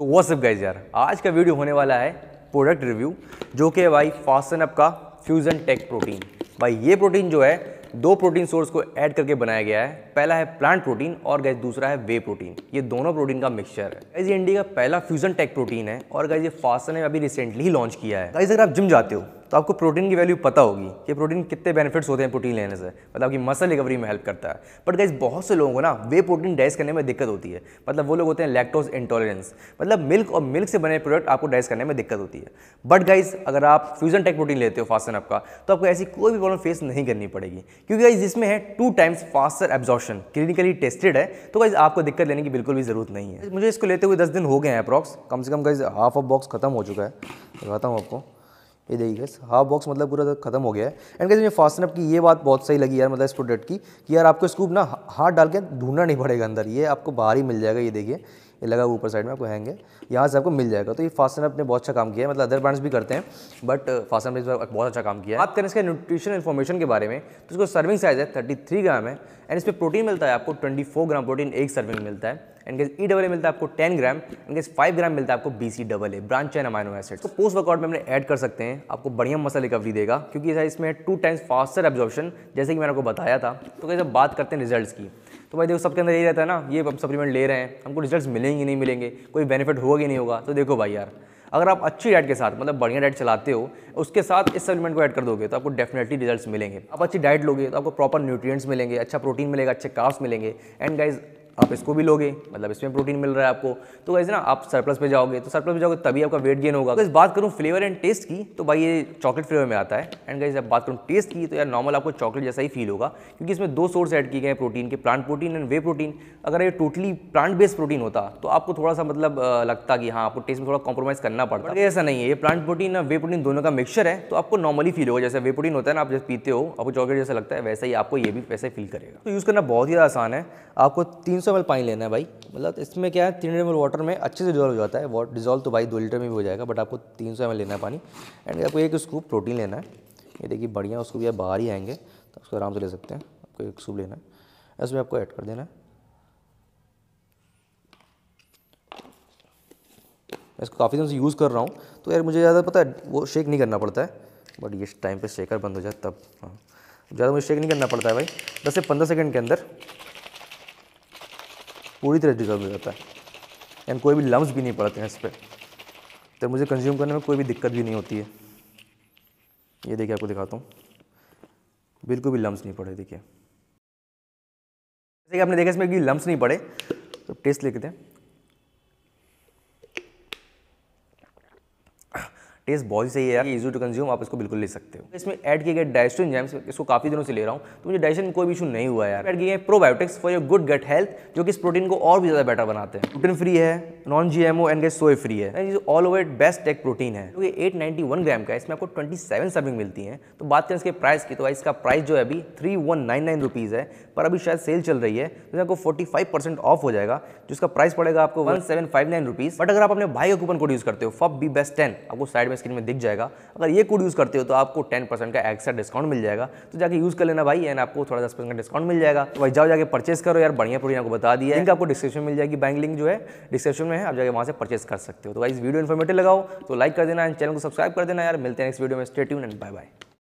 तो वो सब गाइज यार आज का वीडियो होने वाला है प्रोडक्ट रिव्यू जो कि भाई फास्टन अप का फ्यूजन टेक प्रोटीन भाई ये प्रोटीन जो है दो प्रोटीन सोर्स को ऐड करके बनाया गया है पहला है प्लांट प्रोटीन और गैस दूसरा है वे प्रोटीन ये दोनों प्रोटीन का मिक्सचर है गैस ये इंडिया का पहला फ्यूजन टेक प्रोटीन है और गैस ये फास्टन ने अभी रिसेंटली ही लॉन्च किया है गैस अगर आप जिम जाते हो तो आपको प्रोटीन की वैल्यू पता होगी कि प्रोटीन कितने बेनिफिट्स होते हैं प्रोटीन लेने से मतलब आपकी मसल रिकवरी में हेल्प करता है बट गाइज बहुत से लोगों को ना वे प्रोटीन डाइस करने में दिक्कत होती है मतलब वो लोग होते हैं लैक्टोज इंटॉलरेंस मतलब मिल्क और मिल्क से बने प्रोडक्ट आपको डाइस करने में दिक्कत होती है बट गाइज अगर आप फ्यूजन टेक प्रोटीन लेते हो फास्टन आपका तो आपको ऐसी कोई भी प्रॉब्लम फेस नहीं करनी पड़ेगी क्योंकि गाइज इसमें है two times faster absorption clinically tested है तो गाइज आपको दिक्कत लेने की बिल्कुल भी जरूरत नहीं है मुझे इसको लेते हुए दस दिन हो गए हैं अप्रॉक्स कम से कम गाइज हाफ ऑफ बॉक्स खत्म हो चुका है बताता हूँ आपको ये देखिए हाफ बॉक्स मतलब पूरा खत्म हो गया है एंड कैसे मुझे अप की ये बात बहुत सही लगी यार मतलब इस प्रोडक्ट की कि यार आपको स्कूप ना हाथ डाल के ढूंढना नहीं पड़ेगा अंदर ये आपको बाहर ही मिल जाएगा ये देखिए ये लगा हुआ ऊपर साइड में आपको हैंग है यहाँ से आपको मिल जाएगा तो ये फास्टनअप ने बहुत अच्छा काम किया है मतलब अदर ब्रांड्स भी करते हैं बट फास्टनअप uh, ने बहुत अच्छा काम किया है आप करें इसके न्यूट्रिशन इन्फॉर्मेशन के बारे में तो इसको सर्विंग साइज़ है थर्टी ग्राम है एंड इस पर प्रोटीन मिलता है आपको ट्वेंटी ग्राम प्रोटीन एक सर्विंग मिलता है एंड गैस ई डबल ए मिलता है आपको 10 ग्राम एंड गैस 5 ग्राम मिलता है आपको B C double A branch chain amino acid तो पोस्ट वर्कआउट में हमने ऐड कर सकते हैं आपको बढ़िया मसल रिकवरी देगा क्योंकि इसमें टू टाइम्स फास्टर एब्जॉर्प्शन जैसे कि मैंने आपको बताया था तो कैसे बात करते हैं रिजल्ट की तो भाई देखो सबके अंदर यही रहता है ना ये हम सप्लीमेंट ले रहे हैं हमको रिजल्ट मिलेंगे नहीं मिलेंगे कोई बेनिफिट होगा कि नहीं होगा तो देखो भाई यार अगर आप अच्छी डाइट के साथ मतलब बढ़िया डाइट चलाते हो उसके साथ इस सप्लीमेंट को ऐड कर दोगे तो आपको डेफिनेटली रिजल्ट्स मिलेंगे आप अच्छी डाइट लोगे तो आपको प्रॉपर न्यूट्रिएंट्स मिलेंगे अच्छा प्रोटीन मिलेगा अच्छे कार्ब्स मिलेंगे एंड गाइज आप इसको भी लोगे मतलब इसमें प्रोटीन मिल रहा है आपको तो वैसे ना आप सरप्लस पे जाओगे तो सरप्लस पे जाओगे तभी आपका वेट गेन होगा अगर बात करूँ फ्लेवर एंड टेस्ट की तो भाई ये चॉकलेट फ्लेवर में आता है एंड गई जब बात करूँ टेस्ट की तो यार नॉर्मल आपको चॉकलेट जैसा ही फील होगा क्योंकि इसमें दो सोर्स ऐड किए गए हैं प्रोटीन के plant protein and whey protein अगर ये टोटली प्लांट बेस्ड प्रोटीन होता तो आपको थोड़ा सा मतलब लगता कि हाँ आपको टेस्ट में थोड़ा कॉम्प्रोमाइज़ करना पड़ता है ऐसा नहीं है ये प्लांट प्रोटीन और वे प्रोटीन दोनों का मिक्सचर है तो आपको नॉर्मली फील होगा जैसे वे प्रोटीन होता है ना आप जैसे पीते हो आपको चॉकलेट जैसा लगता है वैसा ही आपको ये भी वैसे फील करेगा तो यूज़ करना बहुत ही आसान है आपको तीन रिड्यूसेबल पानी लेना है भाई मतलब इसमें क्या है तीन एम वाटर में अच्छे से डिजोल्व हो जाता है वॉट डिजोल्व तो भाई दो लीटर में भी हो जाएगा बट आपको तीन सौ लेना है पानी एंड आपको एक स्कूप प्रोटीन लेना है ये देखिए बढ़िया उसको भी आप बाहर ही आएंगे तो उसको आराम से ले सकते हैं आपको एक स्कूप लेना है इसमें आपको ऐड कर देना है इसको काफ़ी दिन से यूज़ कर रहा हूँ तो यार मुझे ज़्यादा पता है वो शेक नहीं करना पड़ता है बट ये टाइम पर शेकर बंद हो जाए तब हाँ ज़्यादा मुझे शेक नहीं करना पड़ता है भाई दस से पंद्रह सेकेंड के अंदर पूरी तरह डिजॉल्व हो जाता है एंड कोई भी लम्ब भी नहीं पड़ते हैं इस पर तो मुझे कंज्यूम करने में कोई भी दिक्कत भी नहीं होती है ये देखिए आपको दिखाता हूँ बिल्कुल भी लम्ब नहीं पड़े देखिए जैसे कि आपने देखा इसमें कि लम्ब नहीं पड़े तो टेस्ट लेते हैं टेस्ट बहुत ही सही है इजी टू कंज्यूम आप इसको बिल्कुल ले सकते हो इसमें ऐड किए गए डाइजेस्टिन जैम्स इसको काफी दिनों से ले रहा हूँ तो मुझे डाइजेशन कोई भी इशू नहीं हुआ यार ऐड किए गए probiotics for your good gut health जो कि इस प्रोटीन को और भी ज़्यादा बेटर बनाते हैं प्रोटीन फ्री है non G M O and soy free है and is all over best tech protein है जो एट नाइन्टी वन ग्राम का है इसमें आपको ट्वेंटी सेवन सर्विंग मिलती है तो बात करें इसके प्राइस की तो इसका प्राइस जो है अभी three one nine nine rupees है पर अभी शायद सेल चल रही है तो आपको फोर्टी फाइव परसेंट ऑफ हो जाएगा जिसका प्राइस पड़ेगा आपको one seven five nine rupees but अगर आप अपने भाई का कूपन कोड यूज़ करते हो फॉप बी बेस्ट टेन आपको साइड में में स्क्रीन में दिख जाएगा अगर ये कोड यूज़ करते हो तो आपको टेन परसेंट का एक्स्ट्रा डिस्काउंट मिल जाएगा तो जाके यूज़ कर लेना भाई एंड आपको थोड़ा दस परसेंट का डिस्काउंट मिल जाएगा तो भाई जाओ जाके परचेस करो यार बढ़िया प्रोडक्ट आपको बता दिया लिंक आपको डिस्क्रिप्शन मिल जाएगी बैंक लिंक जो है डिस्क्रिप्शन में है आप जाकर वहाँ से परचेस कर सकते हो तो भाई इस वीडियो इन्फॉर्मेटिव लगाओ तो लाइक कर देना एंड चैनल को सब्सक्राइब कर देना यार मिलते हैं नेक्स्ट वीडियो में स्टेट्यून एंड बाय बाय